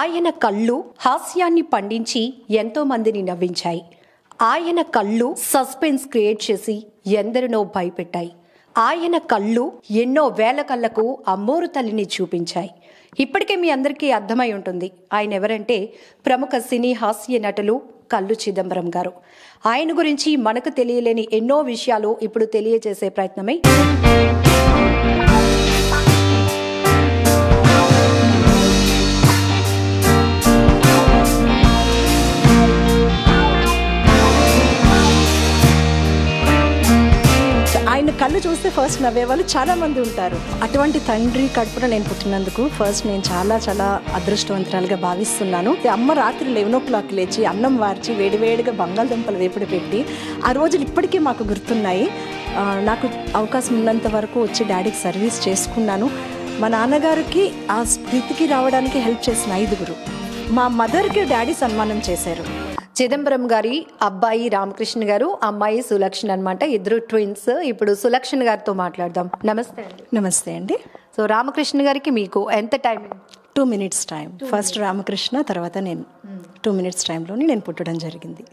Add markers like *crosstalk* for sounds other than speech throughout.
ఆయన కళ్ళు హాస్యాన్ని పండించి ఎంతోమందిని నవ్వించాయి ఆయన కళ్ళు సస్పెన్స్ క్రియేట్ చేసి ఎందరినో భయపెట్టాయి ఆయన కళ్ళు ఎన్నో వేల కళ్ళకు అమ్మోరు తల్లిని చూపించాయి ఇప్పటికే మీ అందరికీ అర్థమై ఉంటుంది ఆయన ఎవరంటే ప్రముఖ సినీ హాస్య నటులు కళ్ళు చిదంబరం గారు ఆయన గురించి మనకు తెలియలేని ఎన్నో విషయాలు ఇప్పుడు తెలియజేసే ప్రయత్నమే వాళ్ళు చూస్తే ఫస్ట్ వాళ్ళు చాలా మంది ఉంటారు అటువంటి తండ్రి కడుపున నేను పుట్టినందుకు ఫస్ట్ నేను చాలా చాలా అదృష్టవంతురాలుగా భావిస్తున్నాను అమ్మ రాత్రి లెవెన్ ఓ క్లాక్ లేచి అన్నం వార్చి వేడివేడిగా బంగాళదుంపలు వేపుడు పెట్టి ఆ రోజులు ఇప్పటికీ మాకు గుర్తున్నాయి నాకు అవకాశం ఉన్నంత వరకు వచ్చి డాడీకి సర్వీస్ చేసుకున్నాను మా నాన్నగారికి ఆ స్థితికి రావడానికి హెల్ప్ చేసిన ఐదుగురు మా మదర్కి డాడీ సన్మానం చేశారు చిదంబరం గారి అబ్బాయి రామకృష్ణ గారు అమ్మాయి సులక్షణ్ అనమాట ఇద్దరు ట్విన్స్ ఇప్పుడు సులక్షణ్ గారితో మాట్లాడదాం నమస్తే అండి నమస్తే అండి సో రామకృష్ణ గారికి మీకు ఎంత time two minutes time first Ramakrishna తర్వాత నేను టూ మినిట్స్ టైంలోని నేను పుట్టడం జరిగింది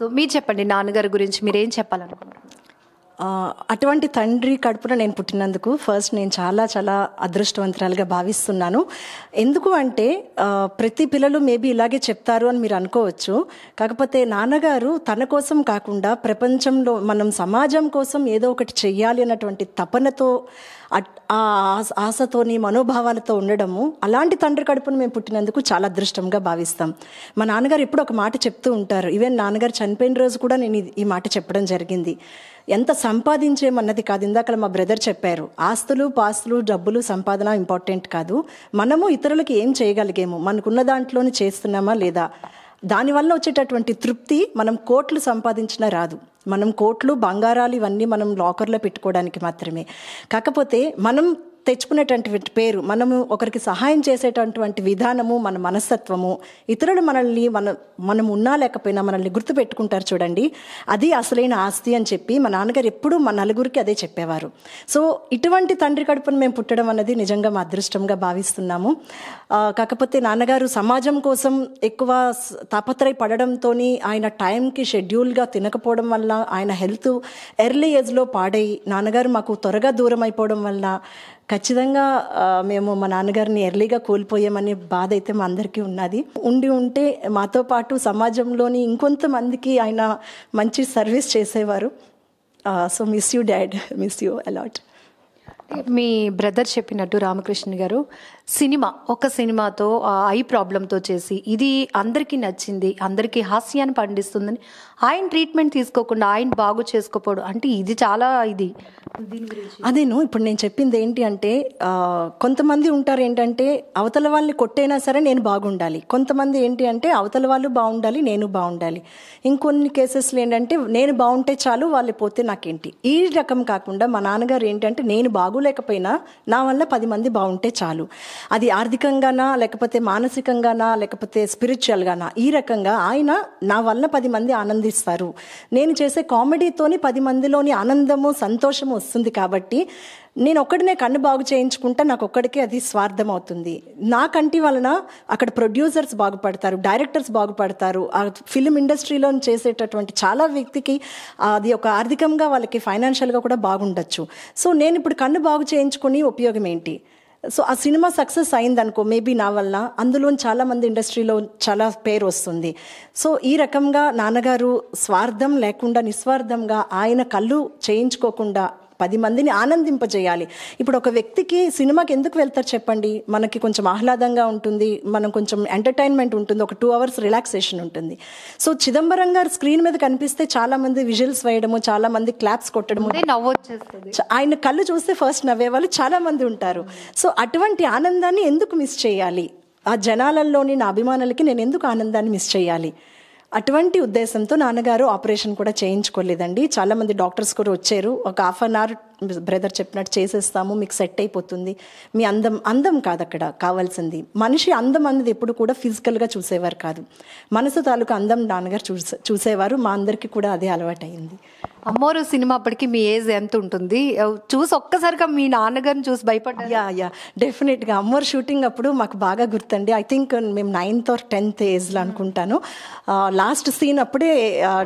సో మీరు చెప్పండి నాన్నగారి గురించి మీరు ఏం చెప్పాలనుకుంటున్నారు అటువంటి తండ్రి కడుపున నేను పుట్టినందుకు ఫస్ట్ నేను చాలా చాలా అదృష్టవంతురాలుగా భావిస్తున్నాను ఎందుకు అంటే ప్రతి పిల్లలు మేబీ ఇలాగే చెప్తారు అని మీరు అనుకోవచ్చు కాకపోతే నాన్నగారు తన కోసం కాకుండా ప్రపంచంలో మనం సమాజం కోసం ఏదో ఒకటి చెయ్యాలి అన్నటువంటి తపనతో ఆ ఆశతోని మనోభావాలతో ఉండడము అలాంటి తండ్రి కడుపును మేము పుట్టినందుకు చాలా అదృష్టంగా భావిస్తాం మా నాన్నగారు ఎప్పుడు ఒక మాట చెప్తూ ఉంటారు ఈవెన్ నాన్నగారు చనిపోయిన రోజు కూడా నేను ఈ మాట చెప్పడం జరిగింది ఎంత సంపాదించేమన్నది కాదు ఇందాక మా బ్రదర్ చెప్పారు ఆస్తులు పాస్తులు డబ్బులు సంపాదన ఇంపార్టెంట్ కాదు మనము ఇతరులకి ఏం చేయగలిగాము మనకున్న దాంట్లోనే చేస్తున్నామా లేదా దానివల్ల వచ్చేటటువంటి తృప్తి మనం కోట్లు సంపాదించినా రాదు మనం కోట్లు బంగారాలు ఇవన్నీ మనం లాకర్లో పెట్టుకోవడానికి మాత్రమే కాకపోతే మనం తెచ్చుకునేటటువంటి పేరు మనము ఒకరికి సహాయం చేసేటటువంటి విధానము మన మనస్తత్వము ఇతరులు మనల్ని మన మనం ఉన్నా లేకపోయినా మనల్ని గుర్తుపెట్టుకుంటారు చూడండి అది అసలైన ఆస్తి అని చెప్పి మా నాన్నగారు ఎప్పుడూ మా నలుగురికి అదే చెప్పేవారు సో ఇటువంటి తండ్రి కడుపును మేము పుట్టడం అన్నది నిజంగా మా అదృష్టంగా భావిస్తున్నాము కాకపోతే నాన్నగారు సమాజం కోసం ఎక్కువ తాపత్రయ పడడంతో ఆయన టైంకి షెడ్యూల్గా తినకపోవడం వల్ల ఆయన హెల్త్ ఎర్లీ ఏజ్లో పాడై నాన్నగారు మాకు త్వరగా దూరం అయిపోవడం వల్ల ఖచ్చితంగా మేము మా నాన్నగారిని ఎర్లీగా కోల్పోయామనే బాధ అయితే మా అందరికీ ఉన్నది ఉండి ఉంటే మాతో పాటు సమాజంలోని ఇంకొంతమందికి ఆయన మంచి సర్వీస్ చేసేవారు so miss you dad miss you a lot మీ బ్రదర్ చెప్పినట్టు రామకృష్ణ గారు సినిమా ఒక సినిమాతో ఐ ప్రాబ్లంతో చేసి ఇది అందరికీ నచ్చింది అందరికీ హాస్యాన్ని పండిస్తుందని ఆయన ట్రీట్మెంట్ తీసుకోకుండా ఆయన బాగు చేసుకోపోడు అంటే ఇది చాలా ఇది అదేను ఇప్పుడు నేను చెప్పింది ఏంటి అంటే కొంతమంది ఉంటారు ఏంటంటే అవతల వాళ్ళని కొట్టైనా సరే నేను బాగుండాలి కొంతమంది ఏంటి అంటే అవతల వాళ్ళు బాగుండాలి నేను బాగుండాలి ఇంకొన్ని కేసెస్లో ఏంటంటే నేను బాగుంటే చాలు వాళ్ళు పోతే నాకేంటి ఈ రకం కాకుండా మా నాన్నగారు ఏంటంటే నేను బాగోలేకపోయినా నా వల్ల పది మంది బాగుంటే చాలు అది ఆర్థికంగానా లేకపోతే మానసికంగానా లేకపోతే స్పిరిచువల్గానా ఈ రకంగా ఆయన నా వల్ల పది మంది ఆనందిస్తారు నేను చేసే కామెడీతోని పది మందిలోని ఆనందము సంతోషము వస్తుంది కాబట్టి నేను ఒక్కడినే కన్ను బాగు చేయించుకుంటే నాకు ఒక్కడికే అది స్వార్థం అవుతుంది నా కంటి వలన అక్కడ ప్రొడ్యూసర్స్ బాగుపడతారు డైరెక్టర్స్ బాగుపడతారు ఆ ఫిలిం ఇండస్ట్రీలో చేసేటటువంటి చాలా వ్యక్తికి అది ఒక ఆర్థికంగా వాళ్ళకి ఫైనాన్షియల్గా కూడా బాగుండొచ్చు సో నేను ఇప్పుడు కన్ను బాగు చేయించుకుని ఉపయోగం ఏంటి సో ఆ సినిమా సక్సెస్ అయిందనుకో మేబీ నా వల్ల అందులో చాలామంది ఇండస్ట్రీలో చాలా పేరు వస్తుంది సో ఈ రకంగా నాన్నగారు స్వార్థం లేకుండా నిస్వార్థంగా ఆయన కళ్ళు చేయించుకోకుండా పది మందిని ఆనందింపజేయాలి ఇప్పుడు ఒక వ్యక్తికి సినిమాకి ఎందుకు వెళ్తారు చెప్పండి మనకి కొంచెం ఆహ్లాదంగా ఉంటుంది మనం కొంచెం ఎంటర్టైన్మెంట్ ఉంటుంది ఒక టూ అవర్స్ రిలాక్సేషన్ ఉంటుంది సో చిదంబరం గారు స్క్రీన్ మీద కనిపిస్తే చాలా మంది విజువల్స్ వేయడము చాలా మంది క్లాప్స్ కొట్టడము ఆయన కళ్ళు చూస్తే ఫస్ట్ నవ్వే వాళ్ళు చాలా మంది ఉంటారు సో అటువంటి ఆనందాన్ని ఎందుకు మిస్ చేయాలి ఆ జనాలలోని నా అభిమానులకి నేను ఎందుకు ఆనందాన్ని మిస్ చేయాలి అటువంటి ఉద్దేశంతో నాన్నగారు ఆపరేషన్ కూడా చేయించుకోలేదండి చాలామంది డాక్టర్స్ కూడా వచ్చారు ఒక హాఫ్ అన్ అవర్ బ్రదర్ చెప్పినట్టు చేసేస్తాము మీకు సెట్ అయిపోతుంది మీ అందం అందం కాదు అక్కడ కావాల్సింది మనిషి అందం అన్నది ఎప్పుడు కూడా ఫిజికల్గా చూసేవారు కాదు మనసు తాలూకు అందం నాన్నగారు చూసే చూసేవారు మా అందరికీ కూడా అదే అలవాటైంది అమ్మోరు సినిమా అప్పటికి మీ ఏజ్ ఎంత ఉంటుంది చూసి ఒక్కసారిగా మీ నాన్నగారిని చూసి భయపడ్డా యా యా డెఫినెట్గా అమ్మోరు షూటింగ్ అప్పుడు మాకు బాగా గుర్తండి ఐ థింక్ మేము నైన్త్ ఆర్ టెన్త్ ఏజ్లో అనుకుంటాను లాస్ట్ సీన్ అప్పుడే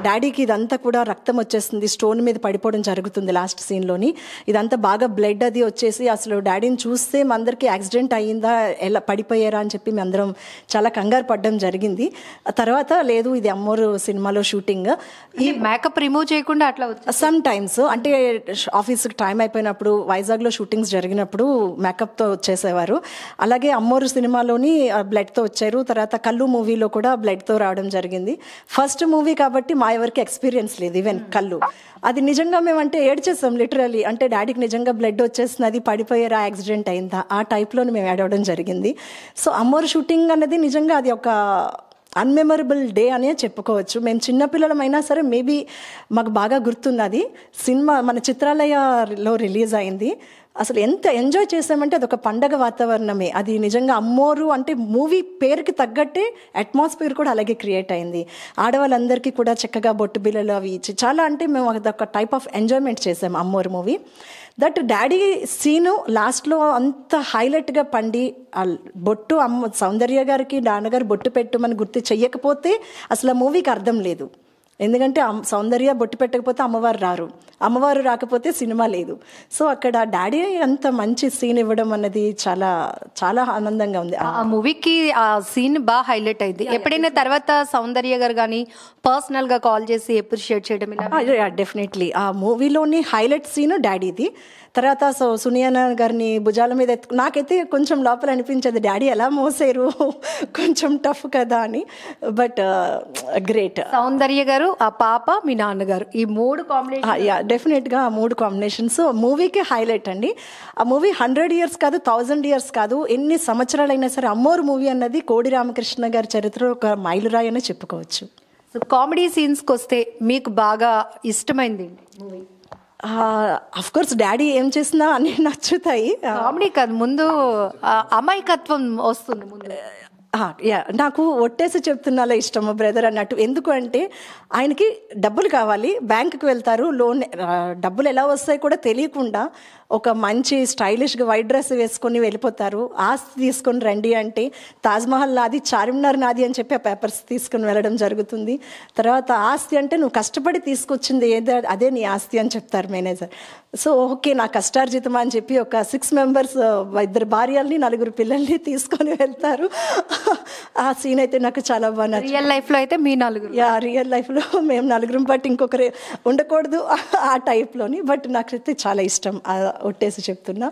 డాడీకి ఇదంతా కూడా రక్తం వచ్చేస్తుంది స్టోన్ మీద పడిపోవడం జరుగుతుంది లాస్ట్ సీన్లోని ఇదంతా బాగా బ్లడ్ అది వచ్చేసి అసలు డాడీని చూస్తే అందరికీ యాక్సిడెంట్ అయ్యిందా ఎలా పడిపోయారా అని చెప్పి అందరం చాలా కంగారు పడడం జరిగింది తర్వాత లేదు ఇది అమ్మోరు సినిమాలో షూటింగ్ ఈ మేకప్ రిమూవ్ చేయకుండా అట్లా సమ్ టైమ్స్ అంటే ఆఫీస్కి టైం అయిపోయినప్పుడు వైజాగ్లో షూటింగ్స్ జరిగినప్పుడు మేకప్తో వచ్చేసేవారు అలాగే అమ్మోరు సినిమాలోని బ్లడ్తో వచ్చారు తర్వాత కళ్ళు మూవీలో కూడా బ్లడ్తో రావడం జరిగింది ఫస్ట్ మూవీ కాబట్టి మా ఎవరికి ఎక్స్పీరియన్స్ లేదు ఈవెన్ hmm. కళ్ళు అది నిజంగా మేమంటే చేస్తాం లిటరలీ అంటే డాడీకి నిజంగా బ్లడ్ వచ్చేసినది ఆ యాక్సిడెంట్ అయిందా ఆ టైప్లో మేము యాడ్ అవ్వడం జరిగింది సో అమ్మోరు షూటింగ్ అనేది నిజంగా అది ఒక అన్మెమరబుల్ డే అనే చెప్పుకోవచ్చు మేము చిన్నపిల్లలమైనా సరే మేబీ మాకు బాగా గుర్తున్నది సినిమా మన చిత్రాలయలో రిలీజ్ అయింది అసలు ఎంత ఎంజాయ్ చేసామంటే అదొక పండగ వాతావరణమే అది నిజంగా అమ్మోరు అంటే మూవీ పేరుకి తగ్గట్టే అట్మాస్ఫియర్ కూడా అలాగే క్రియేట్ అయింది ఆడవాళ్ళందరికీ కూడా చక్కగా బొట్టు బిల్లలు అవి ఇచ్చి చాలా అంటే మేము అదొక టైప్ ఆఫ్ ఎంజాయ్మెంట్ చేసాం అమ్మోరు మూవీ దట్ డాడీ సీను లాస్ట్లో అంత హైలైట్గా పండి బొట్టు అమ్మ సౌందర్య గారికి నాన్నగారు బొట్టు పెట్టమని గుర్తు చెయ్యకపోతే అసలు ఆ మూవీకి అర్థం లేదు ఎందుకంటే సౌందర్య బొట్టు పెట్టకపోతే అమ్మవారు రారు అమ్మవారు రాకపోతే సినిమా లేదు సో అక్కడ డాడీ అంత మంచి సీన్ ఇవ్వడం అన్నది చాలా చాలా ఆనందంగా ఉంది ఆ మూవీకి ఆ సీన్ బాగా హైలైట్ అయింది ఎప్పుడైనా తర్వాత సౌందర్య గారు కానీ పర్సనల్ గా కాల్ చేసి అప్రిషియేట్ చేయడం డెఫినెట్లీ ఆ మూవీలోని హైలైట్ సీన్ డాడీది తర్వాత సో సునియాన గారిని భుజాల మీద నాకైతే కొంచెం లోపల అనిపించదు డాడీ ఎలా మోసారు *laughs* కొంచెం టఫ్ కదా అని బట్ గ్రేట్ uh, సౌందర్య గారు గారు ఆ పాప మీ నాన్నగారు ఈ మూడు కాంబినేషన్ డెఫినెట్ డెఫినెట్గా ఆ మూడు కాంబినేషన్స్ మూవీకి హైలైట్ అండి ఆ మూవీ హండ్రెడ్ ఇయర్స్ కాదు థౌజండ్ ఇయర్స్ కాదు ఎన్ని సంవత్సరాలైనా సరే అమ్మోరు మూవీ అన్నది కోడి రామకృష్ణ గారి చరిత్రలో ఒక మైలురాయి అని చెప్పుకోవచ్చు సో కామెడీ సీన్స్కి వస్తే మీకు బాగా ఇష్టమైంది మూవీ కోర్స్ డాడీ ఏం చేసినా అన్ని నచ్చుతాయి కామెడీ కాదు ముందు అమాయకత్వం వస్తుంది ముందు నాకు ఒట్టేసి చెప్తున్నాలో ఇష్టము బ్రదర్ అన్నట్టు ఎందుకు అంటే ఆయనకి డబ్బులు కావాలి బ్యాంకుకి వెళ్తారు లోన్ డబ్బులు ఎలా వస్తాయి కూడా తెలియకుండా ఒక మంచి స్టైలిష్గా వైట్ డ్రెస్ వేసుకొని వెళ్ళిపోతారు ఆస్తి తీసుకొని రండి అంటే తాజ్మహల్ నాది చార్మినార్ నాది అని చెప్పి ఆ పేపర్స్ తీసుకుని వెళ్ళడం జరుగుతుంది తర్వాత ఆస్తి అంటే నువ్వు కష్టపడి తీసుకొచ్చింది ఏదో అదే నీ ఆస్తి అని చెప్తారు మేనేజర్ సో ఓకే నా కష్టార్జితం అని చెప్పి ఒక సిక్స్ మెంబర్స్ ఇద్దరు భార్యల్ని నలుగురు పిల్లల్ని తీసుకొని వెళ్తారు ఆ సీన్ అయితే నాకు చాలా బాగా రియల్ లైఫ్లో అయితే మీ నలుగురు యా రియల్ లైఫ్లో మేము నలుగురం బట్ ఇంకొకరు ఉండకూడదు ఆ టైప్లోని బట్ నాకైతే చాలా ఇష్టం ఒట్టేసి చెప్తున్నా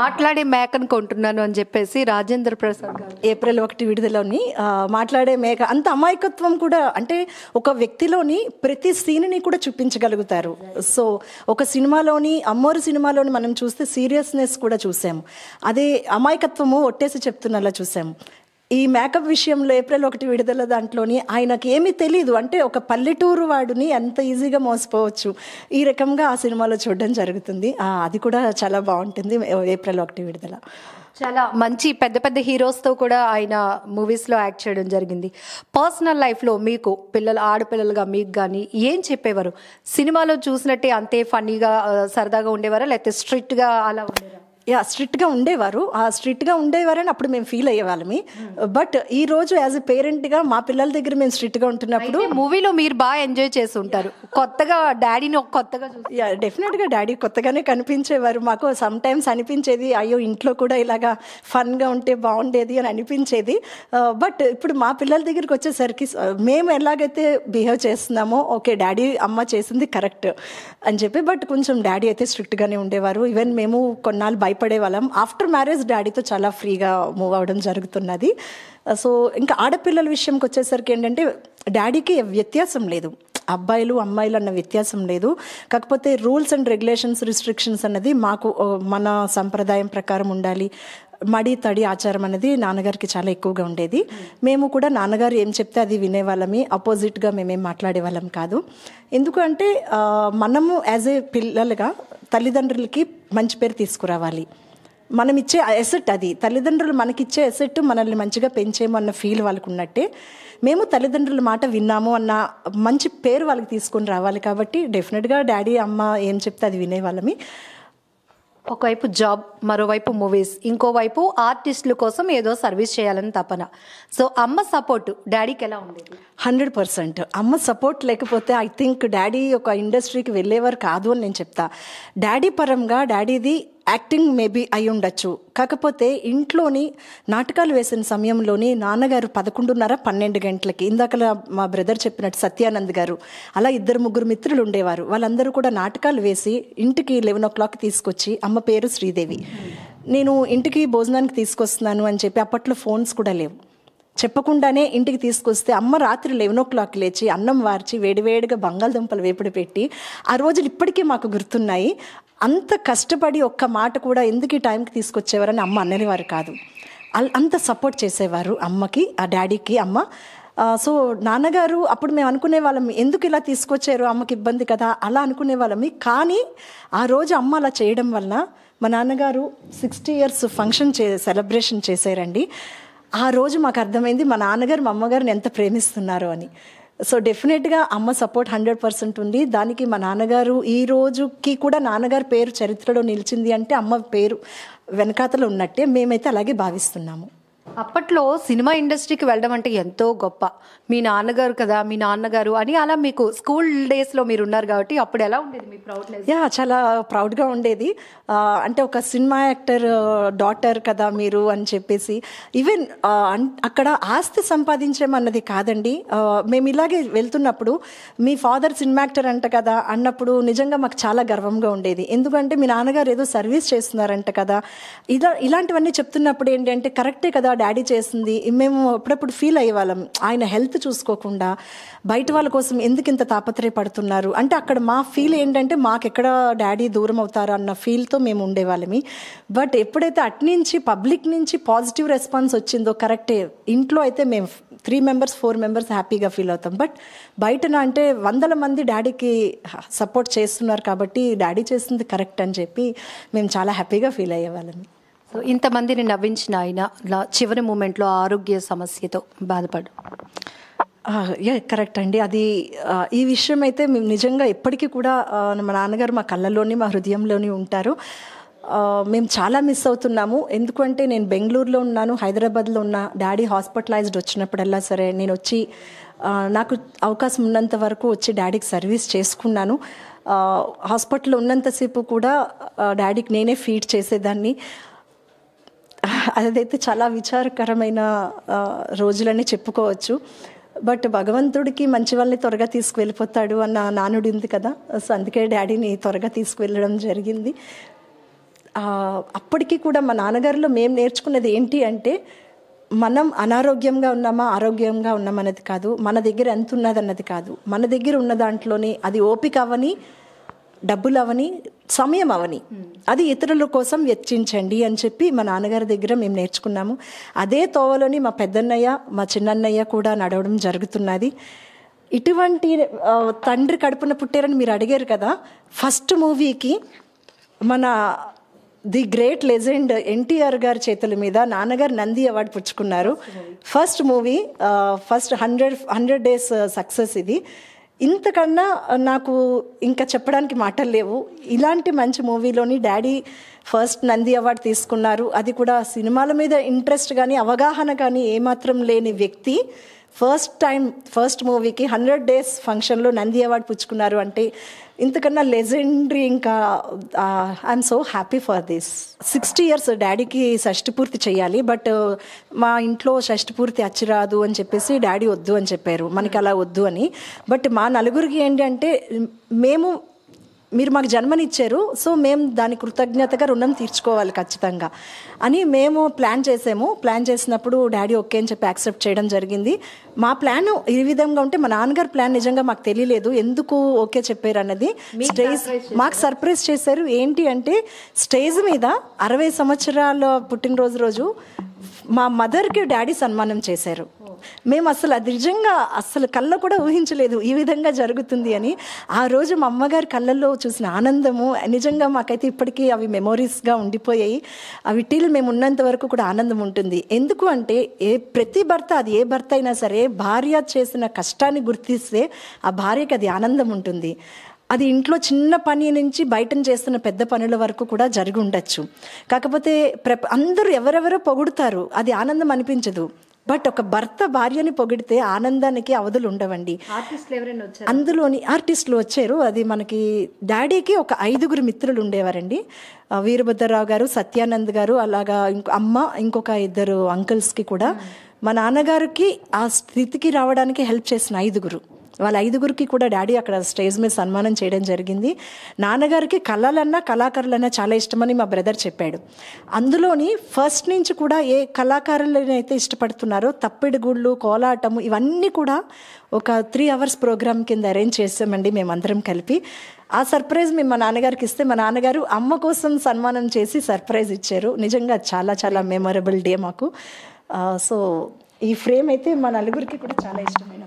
మాట్లాడే మేకను కొంటున్నాను అని చెప్పేసి రాజేంద్ర ప్రసాద్ ఏప్రిల్ ఒకటి విడుదలని మాట్లాడే మేక అంత అమాయకత్వం కూడా అంటే ఒక వ్యక్తిలోని ప్రతి సీన్ని కూడా చూపించగలుగుతారు సో ఒక సినిమాలోని అమ్మోరు సినిమాలోని మనం చూస్తే సీరియస్నెస్ కూడా చూసాము అదే అమాయకత్వము ఒట్టేసి చెప్తున్నలా చూసాము ఈ మేకప్ విషయంలో ఏప్రిల్ ఒకటి విడుదల దాంట్లోని ఆయనకి ఏమీ తెలియదు అంటే ఒక పల్లెటూరు వాడిని ఎంత ఈజీగా మోసపోవచ్చు ఈ రకంగా ఆ సినిమాలో చూడడం జరుగుతుంది అది కూడా చాలా బాగుంటుంది ఏప్రిల్ ఒకటి విడుదల చాలా మంచి పెద్ద పెద్ద హీరోస్తో కూడా ఆయన మూవీస్లో యాక్ట్ చేయడం జరిగింది పర్సనల్ లైఫ్లో మీకు పిల్లలు ఆడపిల్లలుగా మీకు కానీ ఏం చెప్పేవారు సినిమాలో చూసినట్టే అంతే ఫన్నీగా సరదాగా ఉండేవారా లేకపోతే స్ట్రిక్ట్గా అలా ఉండేవారు యా స్ట్రిక్ట్గా ఉండేవారు ఆ స్ట్రిక్ట్గా ఉండేవారని అప్పుడు మేము ఫీల్ అయ్యేవాళ్ళమి బట్ ఈ రోజు యాజ్ ఎ పేరెంట్గా మా పిల్లల దగ్గర మేము స్ట్రిక్ట్గా ఉంటున్నప్పుడు మూవీలో మీరు బాగా ఎంజాయ్ చేసి ఉంటారు కొత్తగా డాడీని కొత్తగా డెఫినెట్గా డాడీ కొత్తగానే కనిపించేవారు మాకు సమ్ టైమ్స్ అనిపించేది అయ్యో ఇంట్లో కూడా ఇలాగా ఫన్గా ఉంటే బాగుండేది అని అనిపించేది బట్ ఇప్పుడు మా పిల్లల దగ్గరికి వచ్చేసరికి మేము ఎలాగైతే బిహేవ్ చేస్తున్నామో ఓకే డాడీ అమ్మ చేసింది కరెక్ట్ అని చెప్పి బట్ కొంచెం డాడీ అయితే స్ట్రిక్ట్గానే ఉండేవారు ఈవెన్ మేము కొన్నాళ్ళు భయపడే వాళ్ళం ఆఫ్టర్ మ్యారేజ్ డాడీతో చాలా ఫ్రీగా మూవ్ అవ్వడం జరుగుతున్నది సో uh, ఇంకా ఆడపిల్లల విషయంకి వచ్చేసరికి ఏంటంటే డాడీకి వ్యత్యాసం లేదు అబ్బాయిలు అమ్మాయిలు అన్న వ్యత్యాసం లేదు కాకపోతే రూల్స్ అండ్ రెగ్యులేషన్స్ రిస్ట్రిక్షన్స్ అన్నది మాకు uh, మన సంప్రదాయం ప్రకారం ఉండాలి మడి తడి ఆచారం అనేది నాన్నగారికి చాలా ఎక్కువగా ఉండేది మేము కూడా నాన్నగారు ఏం చెప్తే అది వినేవాళ్ళమి అపోజిట్గా మేమేం మాట్లాడేవాళ్ళం కాదు ఎందుకంటే మనము యాజ్ ఏ పిల్లలుగా తల్లిదండ్రులకి మంచి పేరు తీసుకురావాలి మనం ఇచ్చే ఎసెట్ అది తల్లిదండ్రులు మనకిచ్చే ఎసెట్ మనల్ని మంచిగా పెంచేమో అన్న ఫీల్ వాళ్ళకు ఉన్నట్టే మేము తల్లిదండ్రుల మాట విన్నాము అన్న మంచి పేరు వాళ్ళకి తీసుకొని రావాలి కాబట్టి డెఫినెట్గా డాడీ అమ్మ ఏం చెప్తే అది వినేవాళ్ళమి ఒకవైపు జాబ్ మరోవైపు మూవీస్ ఇంకోవైపు ఆర్టిస్టుల కోసం ఏదో సర్వీస్ చేయాలని తపన సో అమ్మ సపోర్ట్ డాడీకి ఎలా ఉంది హండ్రెడ్ పర్సెంట్ అమ్మ సపోర్ట్ లేకపోతే ఐ థింక్ డాడీ ఒక ఇండస్ట్రీకి వెళ్ళేవారు కాదు అని నేను చెప్తా డాడీ పరంగా డాడీది యాక్టింగ్ మేబీ అయి ఉండొచ్చు కాకపోతే ఇంట్లోని నాటకాలు వేసిన సమయంలోని నాన్నగారు పదకొండున్నర పన్నెండు గంటలకి ఇందాక మా బ్రదర్ చెప్పినట్టు సత్యానంద్ గారు అలా ఇద్దరు ముగ్గురు మిత్రులు ఉండేవారు వాళ్ళందరూ కూడా నాటకాలు వేసి ఇంటికి లెవెన్ ఓ క్లాక్ తీసుకొచ్చి అమ్మ పేరు శ్రీదేవి నేను ఇంటికి భోజనానికి తీసుకొస్తున్నాను అని చెప్పి అప్పట్లో ఫోన్స్ కూడా లేవు చెప్పకుండానే ఇంటికి తీసుకొస్తే అమ్మ రాత్రి లెవెన్ ఓ క్లాక్ లేచి అన్నం వార్చి వేడివేడిగా బంగాళదుంపలు వేపుడు పెట్టి ఆ రోజులు ఇప్పటికీ మాకు గుర్తున్నాయి అంత కష్టపడి ఒక్క మాట కూడా ఎందుకు ఈ టైంకి తీసుకొచ్చేవారని అమ్మ అన్నని వారు కాదు అంత సపోర్ట్ చేసేవారు అమ్మకి ఆ డాడీకి అమ్మ సో నాన్నగారు అప్పుడు మేము అనుకునే వాళ్ళం ఎందుకు ఇలా తీసుకొచ్చారు అమ్మకి ఇబ్బంది కదా అలా అనుకునే వాళ్ళమి కానీ ఆ రోజు అమ్మ అలా చేయడం వల్ల మా నాన్నగారు సిక్స్టీ ఇయర్స్ ఫంక్షన్ చే సెలబ్రేషన్ చేశారండి ఆ రోజు మాకు అర్థమైంది మా నాన్నగారు మా అమ్మగారిని ఎంత ప్రేమిస్తున్నారు అని సో డెఫినెట్గా అమ్మ సపోర్ట్ హండ్రెడ్ పర్సెంట్ ఉంది దానికి మా నాన్నగారు ఈ రోజుకి కూడా నాన్నగారు పేరు చరిత్రలో నిలిచింది అంటే అమ్మ పేరు వెనకాతలో ఉన్నట్టే మేమైతే అలాగే భావిస్తున్నాము అప్పట్లో సినిమా ఇండస్ట్రీకి వెళ్ళడం అంటే ఎంతో గొప్ప మీ నాన్నగారు కదా మీ నాన్నగారు అని అలా మీకు స్కూల్ డేస్లో మీరు ఉన్నారు కాబట్టి అప్పుడు ఎలా ఉండేది మీ ప్రౌడ్ యా చాలా ప్రౌడ్గా ఉండేది అంటే ఒక సినిమా యాక్టర్ డాటర్ కదా మీరు అని చెప్పేసి ఈవెన్ అక్కడ ఆస్తి సంపాదించేమన్నది కాదండి మేము ఇలాగే వెళ్తున్నప్పుడు మీ ఫాదర్ సినిమా యాక్టర్ అంట కదా అన్నప్పుడు నిజంగా మాకు చాలా గర్వంగా ఉండేది ఎందుకంటే మీ నాన్నగారు ఏదో సర్వీస్ చేస్తున్నారంట కదా ఇలా ఇలాంటివన్నీ చెప్తున్నప్పుడు ఏంటంటే కరెక్టే కదా డాడీ చేసింది మేము అప్పుడప్పుడు ఫీల్ అయ్యేవాళ్ళం ఆయన హెల్త్ చూసుకోకుండా బయట వాళ్ళ కోసం ఎందుకు ఇంత తాపత్రయపడుతున్నారు అంటే అక్కడ మా ఫీల్ ఏంటంటే మాకు ఎక్కడ డాడీ దూరం అవుతారు అన్న ఫీల్తో మేము ఉండేవాళ్ళమి బట్ ఎప్పుడైతే అట్నుంచి పబ్లిక్ నుంచి పాజిటివ్ రెస్పాన్స్ వచ్చిందో కరెక్టే ఇంట్లో అయితే మేము త్రీ మెంబర్స్ ఫోర్ మెంబర్స్ హ్యాపీగా ఫీల్ అవుతాం బట్ బయటన అంటే వందల మంది డాడీకి సపోర్ట్ చేస్తున్నారు కాబట్టి డాడీ చేసింది కరెక్ట్ అని చెప్పి మేము చాలా హ్యాపీగా ఫీల్ అయ్యేవాళ్ళం ఇంతమందిని నవ్వించిన ఆయన చివరి మూమెంట్లో ఆరోగ్య సమస్యతో బాధపడు యా కరెక్ట్ అండి అది ఈ విషయం అయితే మేము నిజంగా ఎప్పటికీ కూడా మా నాన్నగారు మా కళ్ళలోని మా హృదయంలోని ఉంటారు మేము చాలా మిస్ అవుతున్నాము ఎందుకంటే నేను బెంగళూరులో ఉన్నాను హైదరాబాద్లో ఉన్న డాడీ హాస్పిటలైజ్డ్ వచ్చినప్పుడల్లా సరే నేను వచ్చి నాకు అవకాశం ఉన్నంత వరకు వచ్చి డాడీకి సర్వీస్ చేసుకున్నాను హాస్పిటల్లో ఉన్నంతసేపు కూడా డాడీకి నేనే ఫీడ్ చేసేదాన్ని అదైతే చాలా విచారకరమైన రోజులని చెప్పుకోవచ్చు బట్ భగవంతుడికి మంచి వాళ్ళని త్వరగా తీసుకువెళ్ళిపోతాడు అన్న నానుడు ఉంది కదా సో అందుకే డాడీని త్వరగా తీసుకువెళ్ళడం జరిగింది అప్పటికి కూడా మా నాన్నగారిలో మేము నేర్చుకున్నది ఏంటి అంటే మనం అనారోగ్యంగా ఉన్నామా ఆరోగ్యంగా ఉన్నామన్నది కాదు మన దగ్గర ఎంత ఉన్నదన్నది కాదు మన దగ్గర ఉన్న దాంట్లోనే అది ఓపిక అవని డబ్బులు అవని సమయం అవని అది ఇతరుల కోసం వెచ్చించండి అని చెప్పి మా నాన్నగారి దగ్గర మేము నేర్చుకున్నాము అదే తోవలోని మా పెద్దన్నయ్య మా చిన్నన్నయ్య కూడా నడవడం జరుగుతున్నది ఇటువంటి తండ్రి కడుపున పుట్టారని మీరు అడిగారు కదా ఫస్ట్ మూవీకి మన ది గ్రేట్ లెజెండ్ ఎన్టీఆర్ గారి చేతుల మీద నాన్నగారు నంది అవార్డు పుచ్చుకున్నారు first movie first hundred hundred days success ఇది ఇంతకన్నా నాకు ఇంకా చెప్పడానికి మాటలు లేవు ఇలాంటి మంచి మూవీలోని డాడీ ఫస్ట్ నంది అవార్డు తీసుకున్నారు అది కూడా సినిమాల మీద ఇంట్రెస్ట్ కానీ అవగాహన కానీ ఏమాత్రం లేని వ్యక్తి ఫస్ట్ టైం ఫస్ట్ మూవీకి హండ్రెడ్ డేస్ ఫంక్షన్లో నంది అవార్డు పుచ్చుకున్నారు అంటే ఇంతకన్నా లెజెండరీ ఇంకా I'm so happy for this sixty years డాడీకి షష్టి పూర్తి చేయాలి బట్ uh, మా ఇంట్లో షష్టి పూర్తి అచ్చిరాదు అని చెప్పేసి డాడీ వద్దు అని చెప్పారు మనకి అలా వద్దు అని బట్ మా నలుగురికి ఏంటంటే మేము మీరు మాకు జన్మనిచ్చారు సో మేము దాని కృతజ్ఞతగా రుణం తీర్చుకోవాలి ఖచ్చితంగా అని మేము ప్లాన్ చేసాము ప్లాన్ చేసినప్పుడు డాడీ ఓకే అని చెప్పి యాక్సెప్ట్ చేయడం జరిగింది మా ప్లాన్ ఈ విధంగా ఉంటే మా నాన్నగారు ప్లాన్ నిజంగా మాకు తెలియలేదు ఎందుకు ఓకే చెప్పారు అన్నది స్టేజ్ మాకు సర్ప్రైజ్ చేశారు ఏంటి అంటే స్టేజ్ మీద అరవై సంవత్సరాల పుట్టినరోజు రోజు మా మదర్కి డాడీ సన్మానం చేశారు మేము అసలు అది నిజంగా అసలు కళ్ళ కూడా ఊహించలేదు ఈ విధంగా జరుగుతుంది అని ఆ రోజు మా అమ్మగారి కళ్ళల్లో చూసిన ఆనందము నిజంగా మాకైతే ఇప్పటికీ అవి మెమోరీస్గా ఉండిపోయాయి అవి టీలు మేము ఉన్నంత వరకు కూడా ఆనందం ఉంటుంది ఎందుకు అంటే ఏ ప్రతి భర్త అది ఏ భర్త అయినా సరే భార్య చేసిన కష్టాన్ని గుర్తిస్తే ఆ భార్యకి అది ఆనందం ఉంటుంది అది ఇంట్లో చిన్న పని నుంచి బయట చేస్తున్న పెద్ద పనుల వరకు కూడా జరిగి ఉండొచ్చు కాకపోతే ప్ర అందరూ ఎవరెవరో పొగుడుతారు అది ఆనందం అనిపించదు బట్ ఒక భర్త భార్యని పొగిడితే ఆనందానికి అవధులు ఉండవండి ఆర్టిస్టులు ఎవరైనా వచ్చారు అందులోని ఆర్టిస్టులు వచ్చారు అది మనకి డాడీకి ఒక ఐదుగురు మిత్రులు ఉండేవారండి వీరభద్రరావు గారు సత్యానంద్ గారు అలాగా ఇంకో అమ్మ ఇంకొక ఇద్దరు అంకుల్స్కి కూడా మా నాన్నగారికి ఆ స్థితికి రావడానికి హెల్ప్ చేసిన ఐదుగురు వాళ్ళ ఐదుగురికి కూడా డాడీ అక్కడ స్టేజ్ మీద సన్మానం చేయడం జరిగింది నాన్నగారికి కళలన్నా కళాకారులన్నా చాలా ఇష్టమని మా బ్రదర్ చెప్పాడు అందులోని ఫస్ట్ నుంచి కూడా ఏ కళాకారులనైతే ఇష్టపడుతున్నారో తప్పిడిగుళ్ళు కోలాటము ఇవన్నీ కూడా ఒక త్రీ అవర్స్ ప్రోగ్రామ్ కింద అరేంజ్ చేసామండి మేమందరం కలిపి ఆ సర్ప్రైజ్ మేము మా నాన్నగారికి ఇస్తే మా నాన్నగారు అమ్మ కోసం సన్మానం చేసి సర్ప్రైజ్ ఇచ్చారు నిజంగా చాలా చాలా మెమొరబుల్ డే మాకు సో ఈ ఫ్రేమ్ అయితే మా నలుగురికి కూడా చాలా ఇష్టమైన